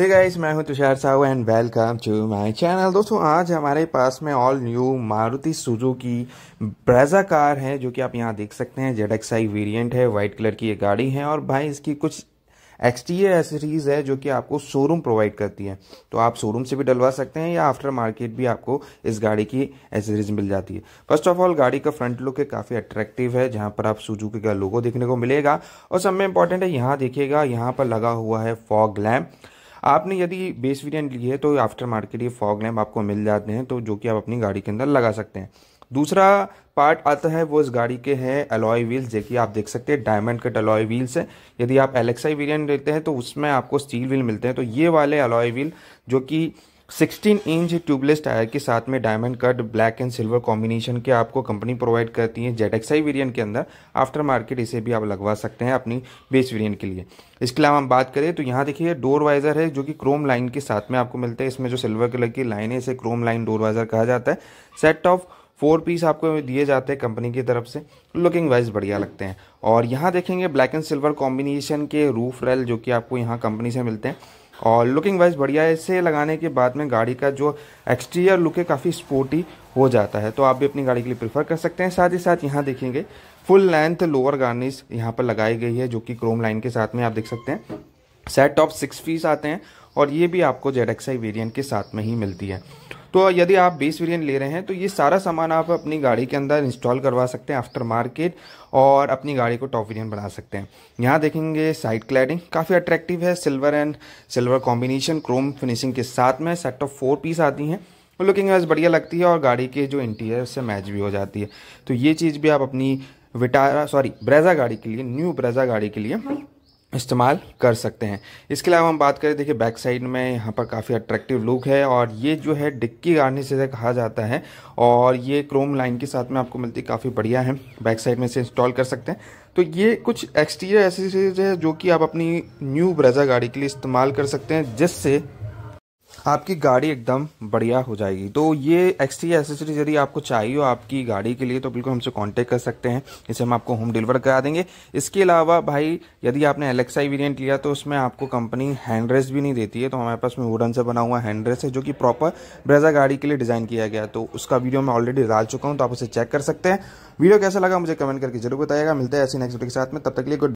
है इस मैं हूं Tushar Sahu and welcome to my channel दोस्तों आज हमारे पास में all new Maruti Suzuki Brezza car है जो कि आप यहां देख सकते हैं जेड एक्स आई वेरियंट है व्हाइट कलर की ये गाड़ी है और भाई इसकी कुछ एक्सटीरियर एसेसरीज है जो कि आपको शोरूम प्रोवाइड करती है तो आप शोरूम से भी डलवा सकते हैं या आफ्टर मार्केट भी आपको इस गाड़ी की एसेसरीज मिल जाती है फर्स्ट ऑफ ऑल गाड़ी का फ्रंट लुक है काफ़ी अट्रैक्टिव है जहां पर आप सुजुकी का लोगो देखने को मिलेगा और सब में इंपॉर्टेंट है यहाँ देखिएगा यहाँ पर लगा हुआ है फॉग लैम्प आपने यदि बेस वेरियंट ली है तो आफ्टर मार्केट ये फॉग लैम्प आपको मिल जाते हैं तो जो कि आप अपनी गाड़ी के अंदर लगा सकते हैं दूसरा पार्ट आता है वो इस गाड़ी के हैं अलॉय व्हील्स जो कि आप देख सकते हैं डायमंड कट अलॉय व्हील्स है यदि आप एलेक्साई वेरिएंट लेते हैं तो उसमें आपको स्टील व्हील मिलते हैं तो ये वाले अलॉय व्हील जो कि 16 इंच ट्यूबलेस टायर के साथ में diamond cut black and silver combination के आपको कंपनी प्रोवाइड करती है जेड एक्स वेरियंट के अंदर आफ्टर मार्केट इसे भी आप लगवा सकते हैं अपनी बेस वेरियंट के लिए इसके अलावा हम बात करें तो यहाँ देखिए डोर वाइजर है जो कि क्रोम लाइन के साथ में आपको मिलता है इसमें जो सिल्वर कलर की लाइन है इसे क्रोम लाइन डोर वाइजर कहा जाता है सेट ऑफ फोर पीस आपको दिए जाते हैं कंपनी की तरफ से लुकिंग वाइज बढ़िया लगते हैं और यहाँ देखेंगे ब्लैक एंड सिल्वर कॉम्बिनेशन के रूफ रेल जो कि आपको यहाँ कंपनी से मिलते हैं और लुकिंग वाइज बढ़िया है इसे लगाने के बाद में गाड़ी का जो एक्सटीरियर लुक है काफ़ी स्पोर्टी हो जाता है तो आप भी अपनी गाड़ी के लिए प्रेफर कर सकते हैं साथ ही साथ यहाँ देखेंगे फुल लेंथ लोअर गार्निश यहाँ पर लगाई गई है जो कि क्रोम लाइन के साथ में आप देख सकते हैं सेट टॉप सिक्स फीस आते हैं और ये भी आपको जेड एक्स आई वेरियंट के साथ में ही मिलती है तो यदि आप बेस वेरिएंट ले रहे हैं तो ये सारा सामान आप अपनी गाड़ी के अंदर इंस्टॉल करवा सकते हैं आफ्टर मार्केट और अपनी गाड़ी को टॉप वेरिएंट बना सकते हैं यहाँ देखेंगे साइड क्लैडिंग काफ़ी अट्रैक्टिव है silver and silver combination chrome finishing के साथ में सेट ऑफ फोर पीस आती हैं वो लुकिंग वाइज बढ़िया लगती है और गाड़ी के जो इंटीरियर उससे मैच भी हो जाती है तो ये चीज़ भी आप अपनी विटारा सॉरी ब्रेजा गाड़ी के लिए न्यू ब्रेजा गाड़ी के लिए इस्तेमाल कर सकते हैं इसके अलावा हम बात करें देखिए बैक साइड में यहाँ पर काफ़ी अट्रैक्टिव लुक है और ये जो है डिक्की गार्निश जैसे कहा जाता है और ये क्रोम लाइन के साथ में आपको मिलती काफ़ी बढ़िया है बैक साइड में इसे इंस्टॉल कर सकते हैं तो ये कुछ एक्सटीरियर एसेसरीज है जो कि आप अपनी न्यू ब्रेजा गाड़ी के लिए इस्तेमाल कर सकते हैं जिससे आपकी गाड़ी एकदम बढ़िया हो जाएगी तो ये एक्सट्री एसेसरीज यदि आपको चाहिए हो आपकी गाड़ी के लिए तो बिल्कुल हमसे कांटेक्ट कर सकते हैं इसे हम आपको होम डिलीवर करा देंगे इसके अलावा भाई यदि आपने एलेक्साई वेरियंट लिया तो उसमें आपको कंपनी हैंड भी नहीं देती है तो हमारे पास में वुडन से बना हुआ हैंड है जो कि प्रॉपर ब्रेजा गाड़ी के लिए डिज़ाइन किया गया तो उसका वीडियो मैं ऑलरेडी डाल चुका हूँ तो आप उसे चेक कर सकते हैं वीडियो कैसा लगा मुझे कमेंट करके जरूर बताएगा मिलता है ऐसी नेक्स्ट वीडियो के साथ में तब तक लिए गुड